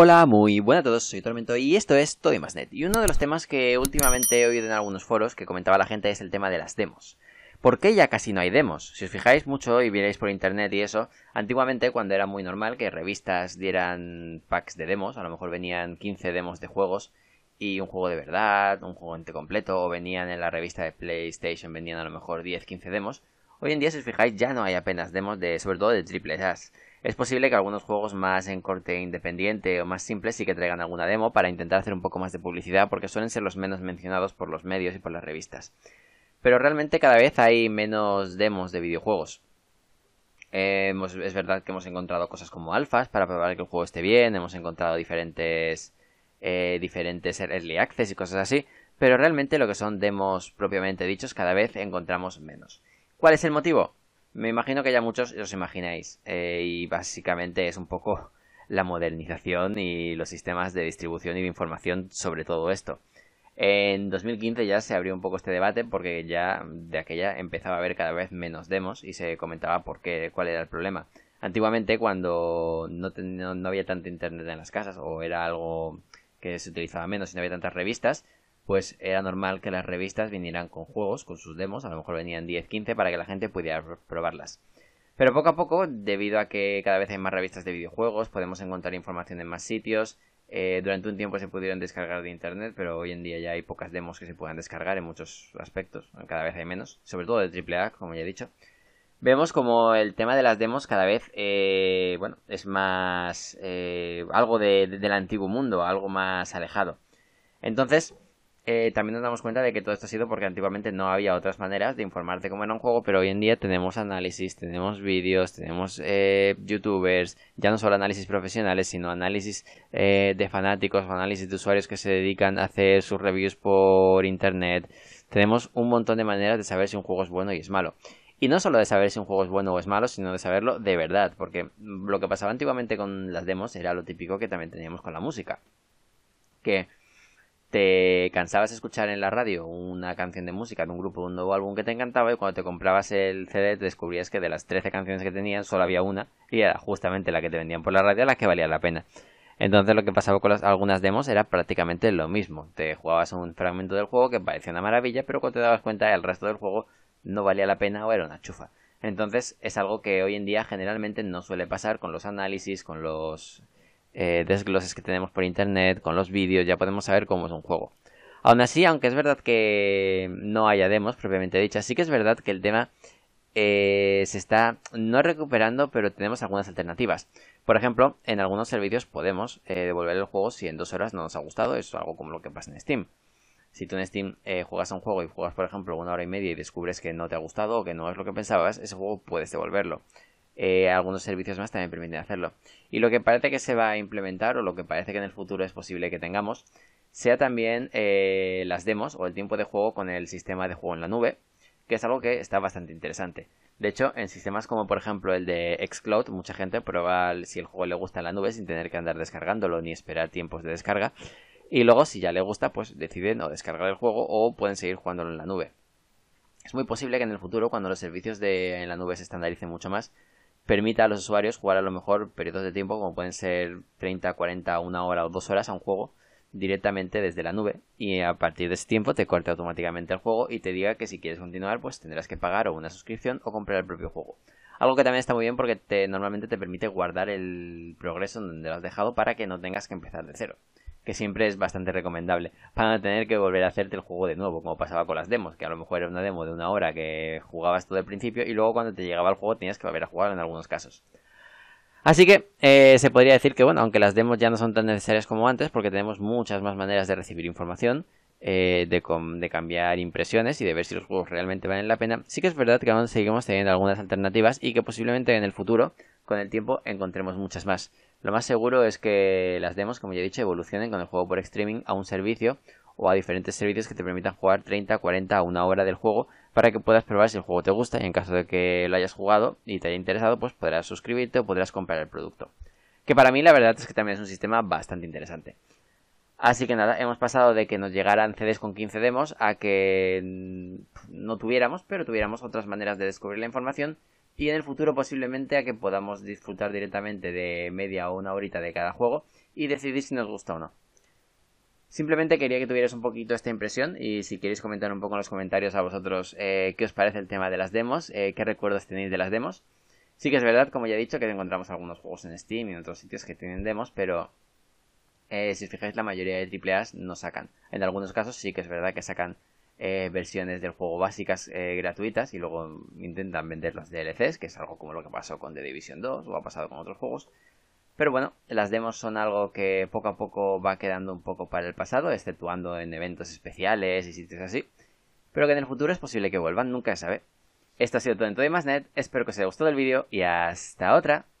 Hola, muy buenas a todos, soy Tormento y esto es Todo y uno de los temas que últimamente he oído en algunos foros que comentaba la gente es el tema de las demos. ¿Por qué ya casi no hay demos? Si os fijáis mucho y vierais por internet y eso, antiguamente cuando era muy normal que revistas dieran packs de demos, a lo mejor venían 15 demos de juegos y un juego de verdad, un juego ente completo, o venían en la revista de PlayStation, venían a lo mejor 10, 15 demos. Hoy en día, si os fijáis, ya no hay apenas demos de, sobre todo de triple As. Es posible que algunos juegos más en corte independiente o más simples sí que traigan alguna demo para intentar hacer un poco más de publicidad porque suelen ser los menos mencionados por los medios y por las revistas. Pero realmente cada vez hay menos demos de videojuegos. Eh, es verdad que hemos encontrado cosas como alfas para probar que el juego esté bien, hemos encontrado diferentes, eh, diferentes early access y cosas así, pero realmente lo que son demos propiamente dichos cada vez encontramos menos. ¿Cuál es el motivo? Me imagino que ya muchos os imagináis. Eh, y básicamente es un poco la modernización y los sistemas de distribución y de información sobre todo esto. En 2015 ya se abrió un poco este debate porque ya de aquella empezaba a haber cada vez menos demos y se comentaba por cuál era el problema. Antiguamente cuando no, no había tanto internet en las casas o era algo que se utilizaba menos y no había tantas revistas, pues era normal que las revistas vinieran con juegos, con sus demos, a lo mejor venían 10, 15 para que la gente pudiera probarlas. Pero poco a poco, debido a que cada vez hay más revistas de videojuegos, podemos encontrar información en más sitios. Eh, durante un tiempo se pudieron descargar de internet, pero hoy en día ya hay pocas demos que se puedan descargar en muchos aspectos, cada vez hay menos, sobre todo de AAA, como ya he dicho. Vemos como el tema de las demos cada vez, eh, bueno, es más eh, algo del antiguo mundo, algo más alejado. Entonces, eh, también nos damos cuenta de que todo esto ha sido porque antiguamente no había otras maneras de informarte cómo era un juego, pero hoy en día tenemos análisis, tenemos vídeos, tenemos eh, youtubers, ya no solo análisis profesionales, sino análisis eh, de fanáticos análisis de usuarios que se dedican a hacer sus reviews por internet. Tenemos un montón de maneras de saber si un juego es bueno y es malo. Y no solo de saber si un juego es bueno o es malo, sino de saberlo de verdad, porque lo que pasaba antiguamente con las demos era lo típico que también teníamos con la música. Que te cansabas de escuchar en la radio una canción de música de un grupo, un nuevo álbum que te encantaba y cuando te comprabas el CD te descubrías que de las 13 canciones que tenían solo había una y era justamente la que te vendían por la radio la que valía la pena. Entonces lo que pasaba con las, algunas demos era prácticamente lo mismo. Te jugabas un fragmento del juego que parecía una maravilla, pero cuando te dabas cuenta el resto del juego no valía la pena o era una chufa. Entonces es algo que hoy en día generalmente no suele pasar con los análisis, con los eh, desgloses que tenemos por internet, con los vídeos, ya podemos saber cómo es un juego. Aún así, aunque es verdad que no haya demos propiamente dichas, sí que es verdad que el tema eh, se está no recuperando, pero tenemos algunas alternativas. Por ejemplo, en algunos servicios podemos eh, devolver el juego si en dos horas no nos ha gustado, es algo como lo que pasa en Steam. Si tú en Steam juegas a un juego y juegas, por ejemplo, una hora y media y descubres que no te ha gustado o que no es lo que pensabas, ese juego puedes devolverlo. Eh, algunos servicios más también permiten hacerlo. Y lo que parece que se va a implementar, o lo que parece que en el futuro es posible que tengamos, sea también eh, las demos o el tiempo de juego con el sistema de juego en la nube, que es algo que está bastante interesante. De hecho, en sistemas como por ejemplo el de Xcloud, mucha gente prueba si el juego le gusta en la nube sin tener que andar descargándolo ni esperar tiempos de descarga. Y luego, si ya le gusta, pues deciden o descargar el juego o pueden seguir jugándolo en la nube. Es muy posible que en el futuro, cuando los servicios en la nube se estandaricen mucho más, permita a los usuarios jugar a lo mejor periodos de tiempo como pueden ser 30, 40, una hora o dos horas a un juego directamente desde la nube y a partir de ese tiempo te corte automáticamente el juego y te diga que si quieres continuar pues tendrás que pagar o una suscripción o comprar el propio juego. Algo que también está muy bien porque te, normalmente te permite guardar el progreso donde lo has dejado para que no tengas que empezar de cero que siempre es bastante recomendable, para no tener que volver a hacerte el juego de nuevo, como pasaba con las demos, que a lo mejor era una demo de una hora que jugabas todo el principio y luego cuando te llegaba el juego tenías que volver a jugar en algunos casos. Así que eh, se podría decir que, bueno, aunque las demos ya no son tan necesarias como antes, porque tenemos muchas más maneras de recibir información, eh, de, de, cambiar impresiones y de ver si los juegos realmente valen la pena, sí que es verdad que aún seguimos teniendo algunas alternativas y que posiblemente en el futuro, con el tiempo, encontremos muchas más. Lo más seguro es que las demos, como ya he dicho, evolucionen con el juego por streaming a un servicio o a diferentes servicios que te permitan jugar 30, 40 a una hora del juego para que puedas probar si el juego te gusta y en caso de que lo hayas jugado y te haya interesado, pues podrás suscribirte o podrás comprar el producto. Que para mí la verdad es que también es un sistema bastante interesante. Así que nada, hemos pasado de que nos llegaran CDs con 15 demos a que mm, no tuviéramos, pero tuviéramos otras maneras de descubrir la información y en el futuro posiblemente a que podamos disfrutar directamente de media o una horita de cada juego y decidir si nos gusta o no. Simplemente quería que tuvieras un poquito esta impresión y si queréis comentar un poco en los comentarios a vosotros eh, qué os parece el tema de las demos, eh, qué recuerdos tenéis de las demos. Sí que es verdad, como ya he dicho, que encontramos algunos juegos en Steam y en otros sitios que tienen demos, pero eh, si os fijáis la mayoría de AAA no sacan. En algunos casos sí que es verdad que sacan eh, versiones del juego básicas eh, gratuitas y luego intentan vender las DLCs, que es algo como lo que pasó con The Division 2 o ha pasado con otros juegos. Pero bueno, las demos son algo que poco a poco va quedando un poco para el pasado, exceptuando en eventos especiales y sitios así. Pero que en el futuro es posible que vuelvan, nunca se sabe. Esto ha sido todo en Net, espero que os haya gustado el vídeo y hasta otra.